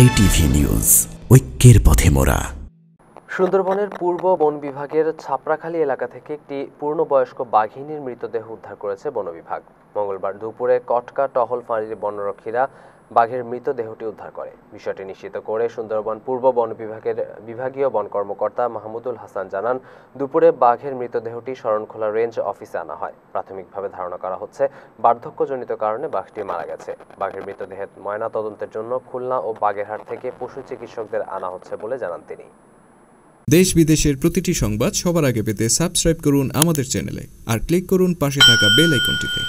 JTV news ঐক্যের পথে মোড়া সুন্দরবনের পূর্ব বন বিভাগের ছাপরাখালী এলাকা থেকে একটি পূর্ণবয়স্ক বাঘিনীর মৃতদেহ উদ্ধার করেছে বন বিভাগ মঙ্গলবার দুপুরে কটকা টহল ফাঁড়ির বনরক্ষীরা বাঘের মৃতদেহটি উদ্ধার করে বিষয়টি নিশ্চিত করে সুন্দরবন পূর্ব বন বিভাগের বিভাগীয় বন কর্মকর্তা মাহমুদুল হাসান জানান দুপুরে বাঘের মৃতদেহটি শরণখোলা রেঞ্জ অফিসে আনা হয় প্রাথমিকভাবে ধারণা করা হচ্ছে বার্ধক্যজনিত কারণে বাঘটি মারা গেছে বাঘের মৃতদেহের ময়না তদন্তের জন্য খুলনা ও বাগেরহাট থেকে পশু চিকিৎসকদের আনা হচ্ছে বলে জানান তিনি দেশ বিদেশের প্রতিটি সংবাদ সবার আগে পেতে সাবস্ক্রাইব করুন আমাদের চ্যানেলে আর ক্লিক করুন পাশে থাকা বেল আইকনটিতে